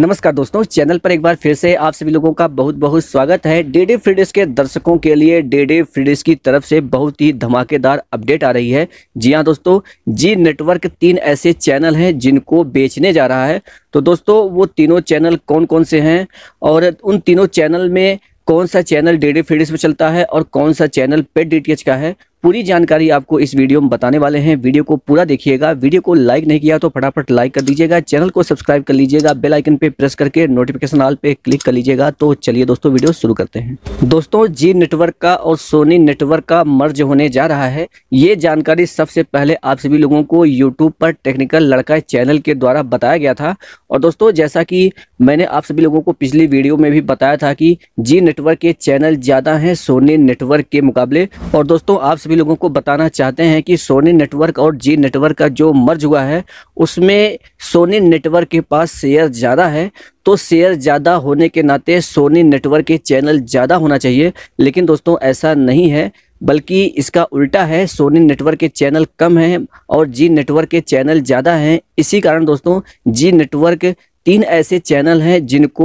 नमस्कार दोस्तों चैनल पर एक बार फिर से आप सभी लोगों का बहुत बहुत स्वागत है डेडे फ्रीडेस के दर्शकों के लिए डेडे फ्रीडेस की तरफ से बहुत ही धमाकेदार अपडेट आ रही है जी हाँ दोस्तों जी नेटवर्क तीन ऐसे चैनल हैं जिनको बेचने जा रहा है तो दोस्तों वो तीनों चैनल कौन कौन से हैं और उन तीनों चैनल में कौन सा चैनल डी फ्रीडेस में चलता है और कौन सा चैनल पेड डी का है पूरी जानकारी आपको इस वीडियो में बताने वाले हैं वीडियो को पूरा देखिएगा वीडियो को लाइक नहीं किया तो फटाफट लाइक कर दीजिएगा चैनल को सब्सक्राइब कर लीजिएगा बेल आइकन पे प्रेस करके नोटिफिकेशन ऑल पे क्लिक कर लीजिएगा तो चलिए दोस्तों वीडियो शुरू करते हैं दोस्तों जी नेटवर्क का और सोनी नेटवर्क का मर्ज होने जा रहा है ये जानकारी सबसे पहले आप सभी लोगों को यूट्यूब पर टेक्निकल लड़का चैनल के द्वारा बताया गया था और दोस्तों जैसा कि मैंने आप सभी लोगों को पिछली वीडियो में भी बताया था कि जी नेटवर्क के चैनल ज़्यादा है सोनी नेटवर्क के मुकाबले और दोस्तों आप सभी लोगों को बताना चाहते हैं कि सोनी नेटवर्क और जी नेटवर्क का जो मर्ज हुआ है उसमें सोनी नेटवर्क के पास शेयर ज़्यादा है तो शेयर ज़्यादा होने के नाते सोनी नेटवर्क के चैनल ज़्यादा होना चाहिए लेकिन दोस्तों ऐसा नहीं है बल्कि इसका उल्टा है सोनी नेटवर्क के चैनल कम हैं और जी नेटवर्क के चैनल ज़्यादा हैं इसी कारण दोस्तों जी नेटवर्क तीन ऐसे चैनल हैं जिनको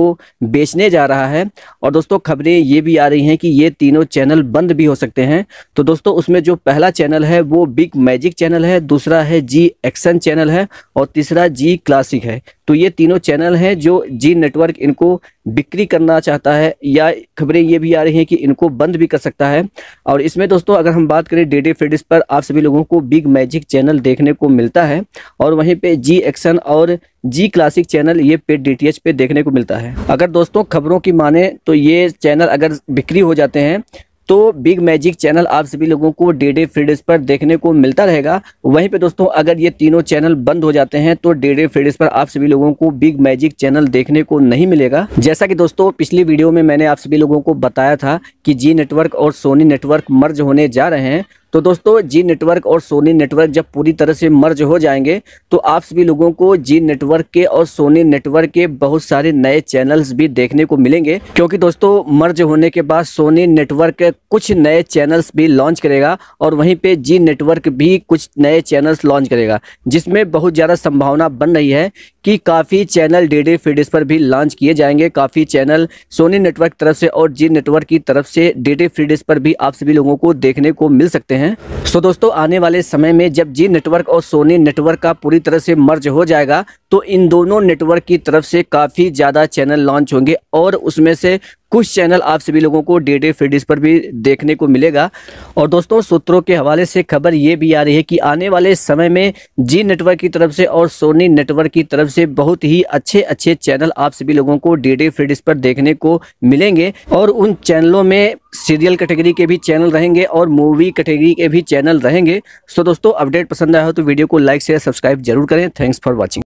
बेचने जा रहा है और दोस्तों खबरें ये भी आ रही हैं कि ये तीनों चैनल बंद भी हो सकते हैं तो दोस्तों उसमें जो पहला चैनल है वो बिग मैजिक चैनल है दूसरा है जी एक्शन चैनल है और तीसरा जी क्लासिक है तो ये तीनों चैनल हैं जो जी नेटवर्क इनको बिक्री करना चाहता है या खबरें ये भी आ रही हैं कि इनको बंद भी कर सकता है और इसमें दोस्तों अगर हम बात करें डेडी फेडिस पर आप सभी लोगों को बिग मैजिक चैनल देखने को मिलता है और वहीं पे जी एक्शन और जी क्लासिक चैनल ये पे डी पे देखने को मिलता है अगर दोस्तों खबरों की माने तो ये चैनल अगर बिक्री हो जाते हैं तो बिग मैजिक चैनल आप सभी लोगों को डे डे फ्रीडेज पर देखने को मिलता रहेगा वहीं पे दोस्तों अगर ये तीनों चैनल बंद हो जाते हैं तो डे डे फ्रीडेज पर आप सभी लोगों को बिग मैजिक चैनल देखने को नहीं मिलेगा जैसा कि दोस्तों पिछली वीडियो में मैंने आप सभी लोगों को बताया था कि जी नेटवर्क और सोनी नेटवर्क मर्ज होने जा रहे हैं तो दोस्तों जी नेटवर्क और सोनी नेटवर्क जब पूरी तरह से मर्ज हो जाएंगे तो आप सभी लोगों को जी नेटवर्क के और सोनी नेटवर्क के बहुत सारे नए चैनल्स भी देखने को मिलेंगे क्योंकि दोस्तों मर्ज होने के बाद सोनी नेटवर्क कुछ नए चैनल्स भी लॉन्च करेगा और वहीं पे जी नेटवर्क भी कुछ नए चैनल्स लॉन्च करेगा जिसमें बहुत ज़्यादा संभावना बन रही है कि काफ़ी चैनल डी डी फीडिस पर भी लॉन्च किए जाएंगे काफ़ी चैनल सोनी नेटवर्क तरफ से और जी नेटवर्क की तरफ से डी डी फीडिस पर भी आप सभी लोगों को देखने को मिल सकते हैं हैं सो दोस्तों आने वाले समय में जब जी नेटवर्क और सोनी नेटवर्क का पूरी तरह से मर्ज हो जाएगा तो इन दोनों नेटवर्क की तरफ से काफ़ी ज़्यादा चैनल लॉन्च होंगे और उसमें से कुछ चैनल आप सभी लोगों को डे डे फीडिस पर भी देखने को मिलेगा और दोस्तों सूत्रों के हवाले से खबर ये भी आ रही है कि आने वाले समय में जी नेटवर्क की तरफ से और सोनी नेटवर्क की तरफ से बहुत ही अच्छे अच्छे चैनल आप सभी लोगों को डे डे फीडिस पर देखने को मिलेंगे और उन चैनलों में सीरियल कैटेगरी के भी चैनल रहेंगे और मूवी कैटेगरी के भी चैनल रहेंगे सो दोस्तों अपडेट पसंद आया हो तो वीडियो को लाइक शेयर सब्सक्राइब जरूर करें थैंक्स फॉर वॉचिंग